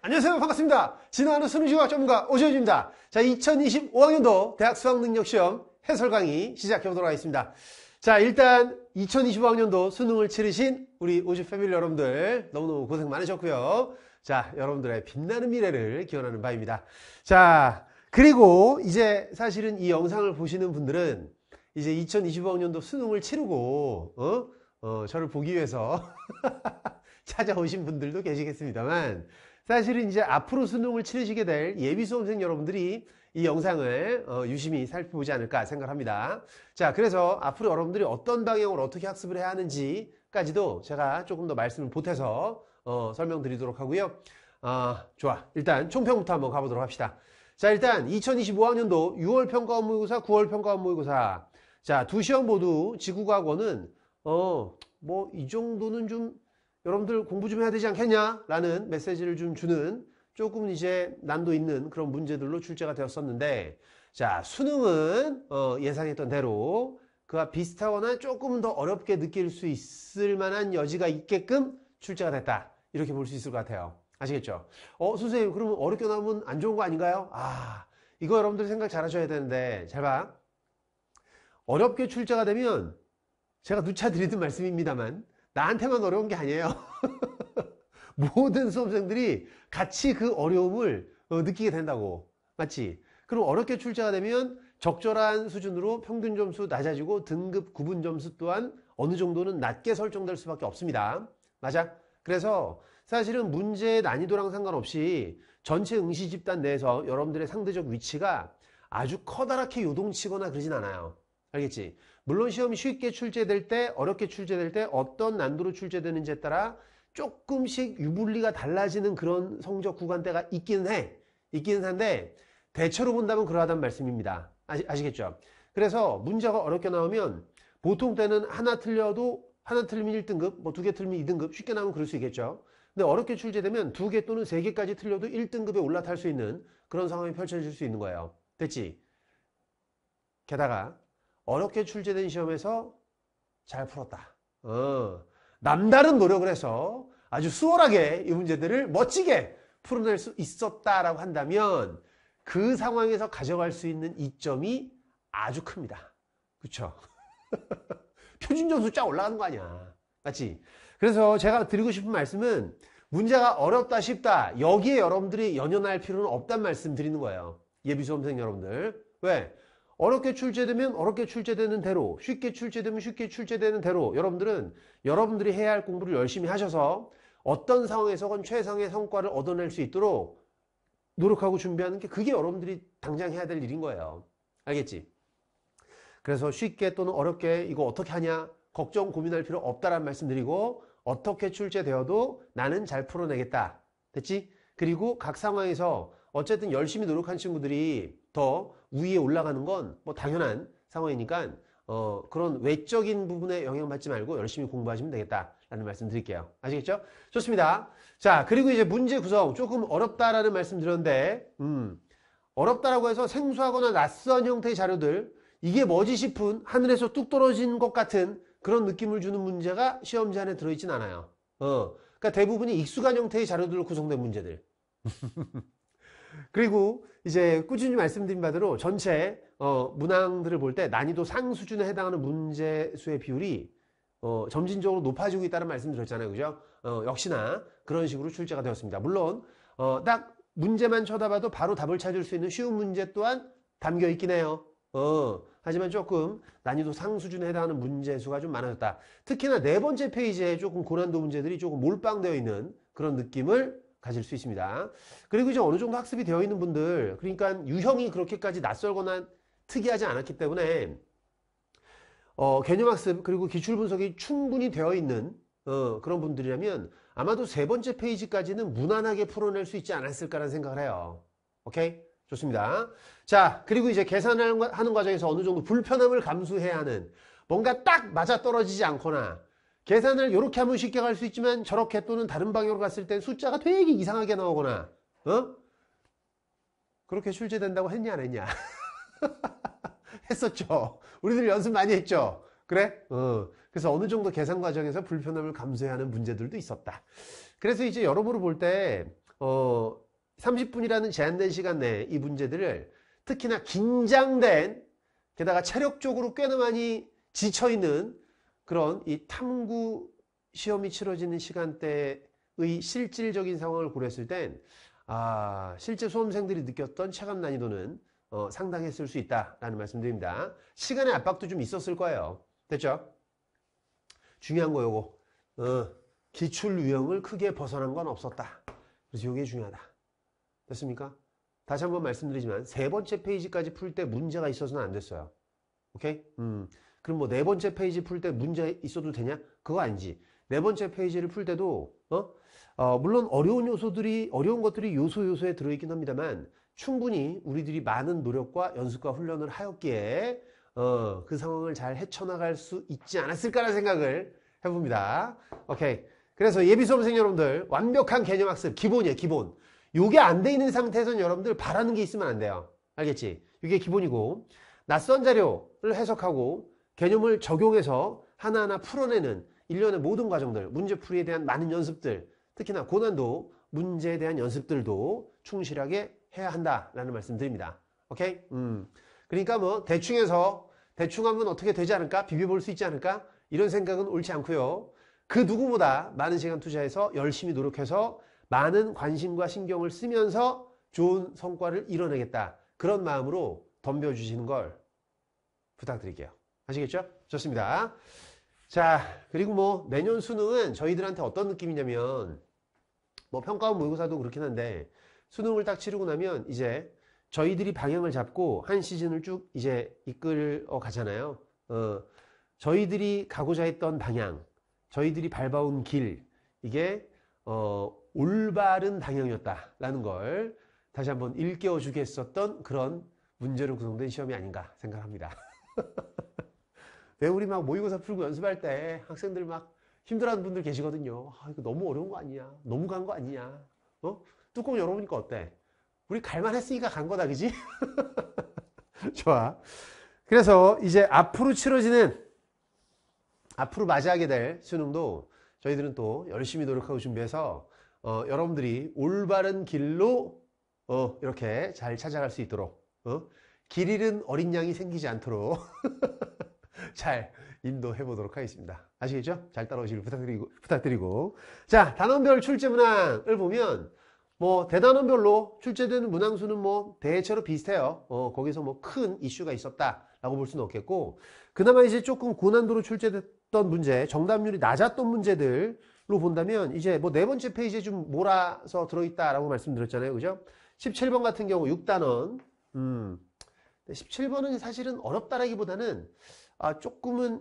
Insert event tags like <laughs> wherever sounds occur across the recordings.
안녕하세요. 반갑습니다. 진화하는 수능시과 전문가 오지호입니다. 자, 2025학년도 대학 수학능력시험 해설 강의 시작해 보도록 하겠습니다. 자, 일단 2025학년도 수능을 치르신 우리 오지 패밀리 여러분들 너무너무 고생 많으셨고요. 자, 여러분들의 빛나는 미래를 기원하는 바입니다. 자, 그리고 이제 사실은 이 영상을 보시는 분들은 이제 2025학년도 수능을 치르고 어? 어, 저를 보기 위해서 <laughs> 찾아오신 분들도 계시겠습니다만 사실은 이제 앞으로 수능을 치르시게 될 예비 수험생 여러분들이 이 영상을 어, 유심히 살펴보지 않을까 생각합니다. 자, 그래서 앞으로 여러분들이 어떤 방향으로 어떻게 학습을 해야 하는지까지도 제가 조금 더 말씀을 보태서 어, 설명드리도록 하고요. 아, 좋아. 일단 총평부터 한번 가보도록 합시다. 자, 일단 2025학년도 6월 평가원 모의고사, 9월 평가원 모의고사. 자, 두 시험 모두 지구과학원은 어, 뭐 이 정도는 좀 여러분들 공부 좀 해야 되지 않겠냐라는 메시지를 좀 주는 조금 이제 난도 있는 그런 문제들로 출제가 되었었는데 자 수능은 어, 예상했던 대로 그와 비슷하거나 조금 더 어렵게 느낄 수 있을 만한 여지가 있게끔 출제가 됐다 이렇게 볼 수 있을 것 같아요 아시겠죠? 어 선생님 그러면 어렵게 나오면 안 좋은 거 아닌가요? 아 이거 여러분들 생각 잘 하셔야 되는데 잘 봐 어렵게 출제가 되면 제가 누차 드리는 말씀입니다만 나한테만 어려운 게 아니에요. <laughs> 모든 수험생들이 같이 그 어려움을 어, 느끼게 된다고. 맞지? 그럼 어렵게 출제가 되면 적절한 수준으로 평균 점수 낮아지고 등급 구분 점수 또한 어느 정도는 낮게 설정될 수밖에 없습니다. 맞아? 그래서 사실은 문제의 난이도랑 상관없이 전체 응시 집단 내에서 여러분들의 상대적 위치가 아주 커다랗게 요동치거나 그러진 않아요. 알겠지? 물론 시험이 쉽게 출제될 때 어렵게 출제될 때 어떤 난도로 출제되는지에 따라 조금씩 유불리가 달라지는 그런 성적 구간대가 있기는 해. 있기는 한데 대체로 본다면 그러하단 말씀입니다. 아시, 아시겠죠? 그래서 문제가 어렵게 나오면 보통 때는 하나 틀려도 하나 틀리면 1등급, 뭐 두 개 틀리면 2등급 쉽게 나오면 그럴 수 있겠죠. 근데 어렵게 출제되면 두 개 또는 세 개까지 틀려도 1등급에 올라탈 수 있는 그런 상황이 펼쳐질 수 있는 거예요. 됐지? 게다가 어렵게 출제된 시험에서 잘 풀었다. 어, 남다른 노력을 해서 아주 수월하게 이 문제들을 멋지게 풀어낼 수 있었다라고 한다면 그 상황에서 가져갈 수 있는 이점이 아주 큽니다. 그렇죠 <laughs> 표준 점수 쫙 올라가는 거 아니야. 맞지? 그래서 제가 드리고 싶은 말씀은 문제가 어렵다 쉽다 여기에 여러분들이 연연할 필요는 없단 말씀 드리는 거예요. 예비 수험생 여러분들. 왜? 어렵게 출제되면 어렵게 출제되는 대로 쉽게 출제되면 쉽게 출제되는 대로 여러분들은 여러분들이 해야 할 공부를 열심히 하셔서 어떤 상황에서건 최상의 성과를 얻어낼 수 있도록 노력하고 준비하는 게 그게 여러분들이 당장 해야 될 일인 거예요. 알겠지? 그래서 쉽게 또는 어렵게 이거 어떻게 하냐 걱정 고민할 필요 없다라는 말씀드리고 어떻게 출제되어도 나는 잘 풀어내겠다. 됐지? 그리고 각 상황에서 어쨌든 열심히 노력한 친구들이 더 위에 올라가는 건 뭐 당연한 상황이니까 어, 그런 외적인 부분에 영향받지 말고 열심히 공부하시면 되겠다라는 말씀 드릴게요. 아시겠죠? 좋습니다. 자, 그리고 이제 문제 구성 조금 어렵다라는 말씀 드렸는데 음, 어렵다라고 해서 생소하거나 낯선 형태의 자료들 이게 뭐지 싶은 하늘에서 뚝 떨어진 것 같은 그런 느낌을 주는 문제가 시험지 안에 들어있진 않아요. 어, 그러니까 대부분이 익숙한 형태의 자료들로 구성된 문제들. <laughs> 그리고 이제 꾸준히 말씀드린 바대로 전체 어, 문항들을 볼 때 난이도 상 수준에 해당하는 문제 수의 비율이 어, 점진적으로 높아지고 있다는 말씀드렸잖아요. 그죠? 어, 역시나 그런 식으로 출제가 되었습니다. 물론 어, 딱 문제만 쳐다봐도 바로 답을 찾을 수 있는 쉬운 문제 또한 담겨 있긴 해요. 어, 하지만 조금 난이도 상 수준에 해당하는 문제 수가 좀 많아졌다. 특히나 네 번째 페이지에 조금 고난도 문제들이 조금 몰빵되어 있는 그런 느낌을 가질 수 있습니다. 그리고 이제 어느 정도 학습이 되어 있는 분들, 그러니까 유형이 그렇게까지 낯설거나 특이하지 않았기 때문에 어, 개념학습 그리고 기출분석이 충분히 되어 있는 어, 그런 분들이라면 아마도 세 번째 페이지까지는 무난하게 풀어낼 수 있지 않았을까라는 생각을 해요. 오케이? 좋습니다. 자, 그리고 이제 계산하는 과정에서 어느 정도 불편함을 감수해야 하는 뭔가 딱 맞아떨어지지 않거나 계산을 이렇게 하면 쉽게 갈 수 있지만 저렇게 또는 다른 방향으로 갔을 땐 숫자가 되게 이상하게 나오거나 어? 그렇게 출제된다고 했냐 안 했냐 <laughs> 했었죠 우리들 연습 많이 했죠 그래? 어. 그래서 어느 정도 계산 과정에서 불편함을 감수해하는 문제들도 있었다 그래서 이제 여러모로 볼때 어, 30분이라는 제한된 시간 내에 이 문제들을 특히나 긴장된 게다가 체력적으로 꽤나 많이 지쳐있는 그런 이 탐구 시험이 치러지는 시간대의 실질적인 상황을 고려했을 땐 아, 실제 수험생들이 느꼈던 체감 난이도는 어, 상당했을 수 있다라는 말씀드립니다. 시간의 압박도 좀 있었을 거예요. 됐죠? 중요한 거 요거. 어, 기출 유형을 크게 벗어난 건 없었다. 그래서 이게 중요하다. 됐습니까? 다시 한번 말씀드리지만 세 번째 페이지까지 풀 때 문제가 있어서는 안 됐어요. 오케이? 음. 그럼 뭐 네 번째 페이지 풀 때 문제 있어도 되냐? 그거 아니지. 네 번째 페이지를 풀 때도 어? 어? 물론 어려운 요소들이 어려운 것들이 요소 요소에 들어있긴 합니다만 충분히 우리들이 많은 노력과 연습과 훈련을 하였기에 어, 그 상황을 잘 헤쳐나갈 수 있지 않았을까라는 생각을 해봅니다. 오케이. 그래서 예비 수험생 여러분들 완벽한 개념 학습 기본이에요 기본. 요게 안 돼 있는 상태에서는 여러분들 바라는 게 있으면 안 돼요. 알겠지? 이게 기본이고 낯선 자료를 해석하고 개념을 적용해서 하나하나 풀어내는 일련의 모든 과정들, 문제풀이에 대한 많은 연습들, 특히나 고난도 문제에 대한 연습들도 충실하게 해야 한다라는 말씀드립니다. 오케이? 음. 그러니까 뭐 대충해서 대충 하면 어떻게 되지 않을까? 비벼볼 수 있지 않을까? 이런 생각은 옳지 않고요. 그 누구보다 많은 시간 투자해서 열심히 노력해서 많은 관심과 신경을 쓰면서 좋은 성과를 이뤄내겠다. 그런 마음으로 덤벼주시는 걸 부탁드릴게요. 아시겠죠? 좋습니다. 자, 그리고 뭐 내년 수능은 저희들한테 어떤 느낌이냐면 뭐 평가원 모의고사도 그렇긴 한데 수능을 딱 치르고 나면 이제 저희들이 방향을 잡고 한 시즌을 쭉 이제 이끌어 가잖아요. 어, 저희들이 가고자 했던 방향, 저희들이 밟아온 길, 이게 어, 올바른 방향이었다라는 걸 다시 한번 일깨워 주게 했었던 그런 문제로 구성된 시험이 아닌가 생각합니다. <laughs> 왜 우리 막 모의고사 풀고 연습할 때 학생들 막 힘들어하는 분들 계시거든요. 아, 이거 너무 어려운 거아니냐 너무 간 거아니냐 어? 뚜껑 열어보니까 어때? 우리 갈만 했으니까 간 거다, 그지? <laughs> 좋아. 그래서 이제 앞으로 치러지는, 앞으로 맞이하게 될 수능도 저희들은 또 열심히 노력하고 준비해서, 어, 여러분들이 올바른 길로, 어, 이렇게 잘 찾아갈 수 있도록, 어? 길 잃은 어린 양이 생기지 않도록. <laughs> 잘 인도해 보도록 하겠습니다. 아시겠죠? 잘 따라오시길 부탁드리고, 부탁드리고. 자, 단원별 출제 문항을 보면, 뭐, 대단원별로 출제되는 문항수는 뭐, 대체로 비슷해요. 어, 거기서 뭐, 큰 이슈가 있었다라고 볼 수는 없겠고, 그나마 이제 조금 고난도로 출제됐던 문제, 정답률이 낮았던 문제들로 본다면, 이제 뭐, 네 번째 페이지에 좀 몰아서 들어있다라고 말씀드렸잖아요. 그죠? 17번 같은 경우 6단원, 음, 17번은 사실은 어렵다라기보다는 아, 조금은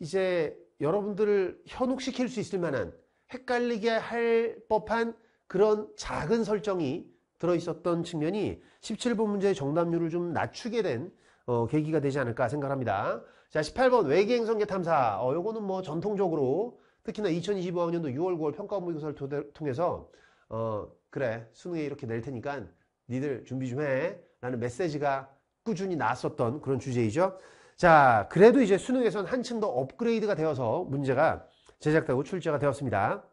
이제 여러분들을 현혹시킬 수 있을 만한 헷갈리게 할 법한 그런 작은 설정이 들어있었던 측면이 17번 문제의 정답률을 좀 낮추게 된 어, 계기가 되지 않을까 생각합니다. 자 18번 외계행성계 탐사 어, 요거는 뭐 전통적으로 특히나 2025학년도 6월 9월 평가 모의고사를 통해서 어 그래 수능에 이렇게 낼 테니까 니들 준비 좀해 라는 메시지가 꾸준히 나왔었던 그런 주제이죠. 자, 그래도 이제 수능에선 한층 더 업그레이드가 되어서 문제가 제작되고 출제가 되었습니다.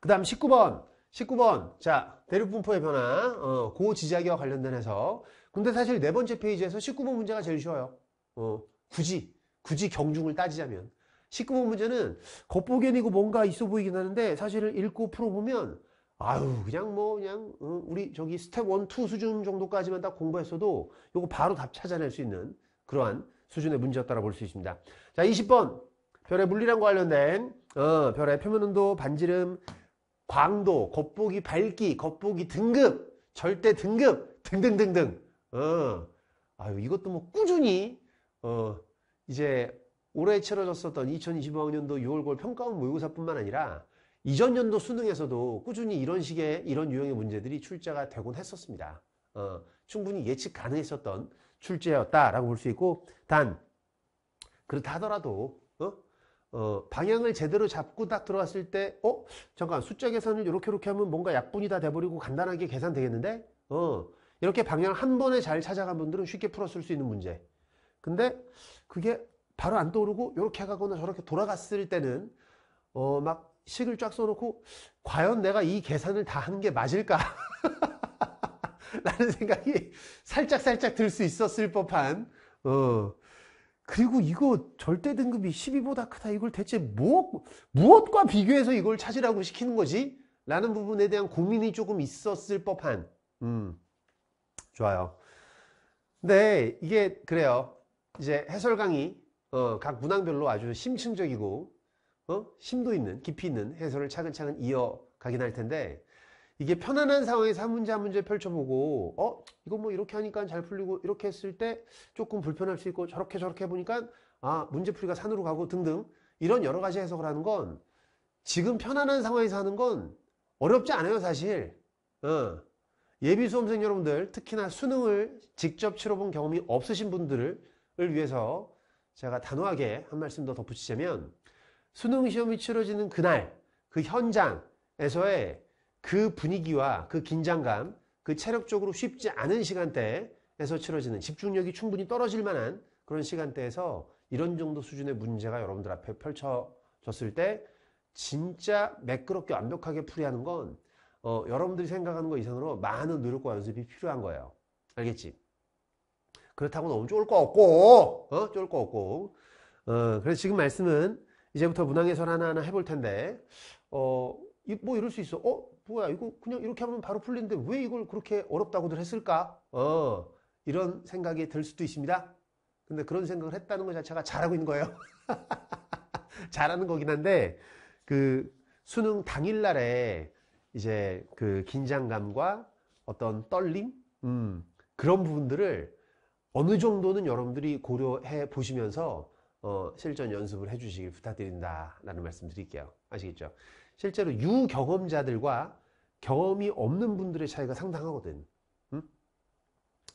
그 다음 19번. 19번. 자, 대륙분포의 변화. 어, 고지자기와 관련된 해석 근데 사실 네 번째 페이지에서 19번 문제가 제일 쉬워요. 어, 굳이, 굳이 경중을 따지자면. 19번 문제는 겉보기엔이고 뭔가 있어 보이긴 하는데 사실을 읽고 풀어보면 아유 그냥 뭐 그냥 어, 우리 저기 스텝 1, 2 수준 정도까지만 딱 공부했어도 이거 바로 답 찾아낼 수 있는 그러한 수준의 문제였다고 볼 수 있습니다. 자, 20번. 별의 물리랑과 관련된 어, 별의 표면 온도, 반지름, 광도, 겉보기 밝기, 겉보기 등급, 절대 등급 등등등등. 어. 아유, 이것도 뭐 꾸준히 어, 이제 올해 치러졌었던 2025학년도 6월골 평가원 모의고사뿐만 아니라 이전 연도 수능에서도 꾸준히 이런 식의 이런 유형의 문제들이 출제가 되곤 했었습니다. 어, 충분히 예측 가능했었던 출제였다라고 볼 수 있고 단 그렇다 하더라도 어? 어, 방향을 제대로 잡고 딱 들어갔을 때 어? 잠깐 숫자 계산을 이렇게 이렇게 하면 뭔가 약분이 다 돼버리고 간단하게 계산되겠는데 어, 이렇게 방향 을한 번에 잘 찾아간 분들은 쉽게 풀었을 수 있는 문제 근데 그게 바로 안 떠오르고 이렇게 가거나 저렇게 돌아갔을 때는 어, 막 식을 쫙 써놓고 과연 내가 이 계산을 다 한 게 맞을까 <laughs> 라는 생각이 살짝살짝 들 수 있었을 법한 어 그리고 이거 절대 등급이 12보다 크다 이걸 대체 무엇, 무엇과 비교해서 이걸 찾으라고 시키는 거지? 라는 부분에 대한 고민이 조금 있었을 법한 음 좋아요 네, 이게 그래요 이제 해설 강의 어, 각 문항별로 아주 심층적이고 어? 심도 있는 깊이 있는 해설을 차근차근 이어가긴 할 텐데 이게 편안한 상황에서 한 문제 한 문제 펼쳐보고 어? 이거 뭐 이렇게 하니까 잘 풀리고 이렇게 했을 때 조금 불편할 수 있고 저렇게 저렇게 해보니까 아 문제풀이가 산으로 가고 등등 이런 여러 가지 해석을 하는 건 지금 편안한 상황에서 하는 건 어렵지 않아요 사실 어. 예비 수험생 여러분들 특히나 수능을 직접 치러본 경험이 없으신 분들을 위해서 제가 단호하게 한 말씀 더 덧붙이자면 수능 시험이 치러지는 그날 그 현장에서의 그 분위기와 그 긴장감, 그 체력적으로 쉽지 않은 시간대에서 치러지는 집중력이 충분히 떨어질 만한 그런 시간대에서 이런 정도 수준의 문제가 여러분들 앞에 펼쳐졌을 때 진짜 매끄럽게 완벽하게 풀이하는 건 어, 여러분들이 생각하는 것 이상으로 많은 노력과 연습이 필요한 거예요. 알겠지? 그렇다고 너무 쫄 거 없고 어? 쫄 거 없고 어, 그래서 지금 말씀은 이제부터 문항 해설 하나하나 해볼 텐데 어, 뭐 이럴 수 있어. 어? 뭐야 이거 그냥 이렇게 하면 바로 풀리는데 왜 이걸 그렇게 어렵다고들 했을까? 어 이런 생각이 들 수도 있습니다. 근데 그런 생각을 했다는 것 자체가 잘하고 있는 거예요. <laughs> 잘하는 거긴 한데 그 수능 당일 날에 이제 그 긴장감과 어떤 떨림 음, 그런 부분들을 어느 정도는 여러분들이 고려해 보시면서 어, 실전 연습을 해주시길 부탁드린다라는 말씀 드릴게요. 아시겠죠? 실제로 유경험자들과 경험이 없는 분들의 차이가 상당하거든. 음?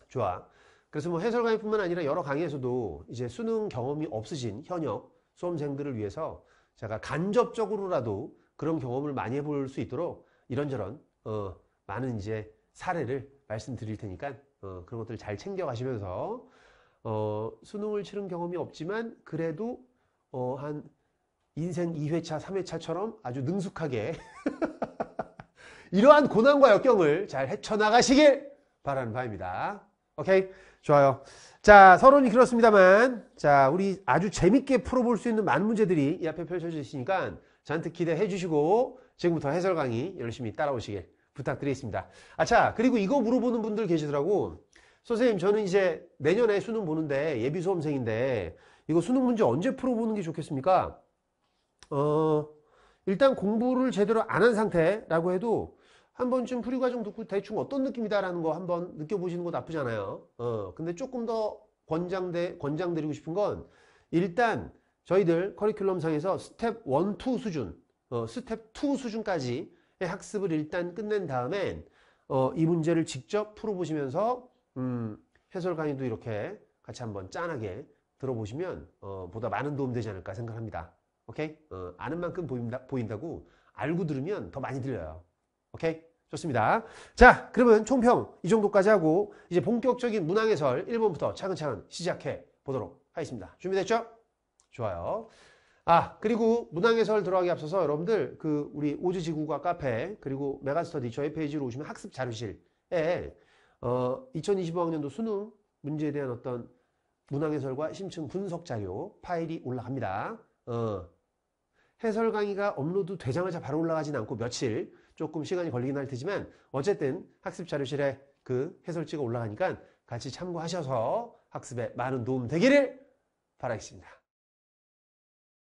좋아. 그래서 뭐 해설 강의뿐만 아니라 여러 강의에서도 이제 수능 경험이 없으신 현역 수험생들을 위해서 제가 간접적으로라도 그런 경험을 많이 해볼 수 있도록 이런저런 어, 많은 이제 사례를 말씀드릴 테니까 어, 그런 것들 잘 챙겨가시면서 어, 수능을 치른 경험이 없지만 그래도 어, 한 인생 2회차, 3회차처럼 아주 능숙하게 <laughs> 이러한 고난과 역경을 잘 헤쳐나가시길 바라는 바입니다. 오케이? 좋아요. 자, 서론이 그렇습니다만, 자, 우리 아주 재밌게 풀어볼 수 있는 많은 문제들이 이 앞에 펼쳐져 있으니까 잔뜩 기대해 주시고, 지금부터 해설 강의 열심히 따라오시길 부탁드리겠습니다. 아, 자, 그리고 이거 물어보는 분들 계시더라고. 선생님, 저는 이제 내년에 수능 보는데, 예비 수험생인데, 이거 수능 문제 언제 풀어보는 게 좋겠습니까? 어, 일단 공부를 제대로 안 한 상태라고 해도 한 번쯤 풀이 과정 듣고 대충 어떤 느낌이다라는 거 한번 느껴보시는 거나쁘잖아요 어, 근데 조금 더 권장대, 권장드리고 싶은 건 일단 저희들 커리큘럼 상에서 스텝 1, 2 수준, 어, 스텝 2 수준까지의 학습을 일단 끝낸 다음엔 어, 이 문제를 직접 풀어보시면서 음, 해설 강의도 이렇게 같이 한번 짠하게 들어보시면 어, 보다 많은 도움 되지 않을까 생각합니다. 오케이? 어, 아는 만큼 보인다, 보인다고 알고 들으면 더 많이 들려요. 오케이? 좋습니다. 자, 그러면 총평 이 정도까지 하고 이제 본격적인 문항 해설 1번부터 차근차근 시작해 보도록 하겠습니다. 준비됐죠? 좋아요. 아, 그리고 문항 해설 들어가기 앞서서 여러분들 그 우리 오즈 지구과 카페 그리고 메가스터디 저희 페이지로 오시면 학습 자료실에 어, 2025학년도 수능 문제에 대한 어떤 문항 해설과 심층 분석 자료 파일이 올라갑니다. 어, 해설 강의가 업로드 되자마자 바로 올라가진 않고 며칠 조금 시간이 걸리긴 할 테지만 어쨌든 학습 자료실에 그 해설지가 올라가니까 같이 참고하셔서 학습에 많은 도움 되기를 바라겠습니다.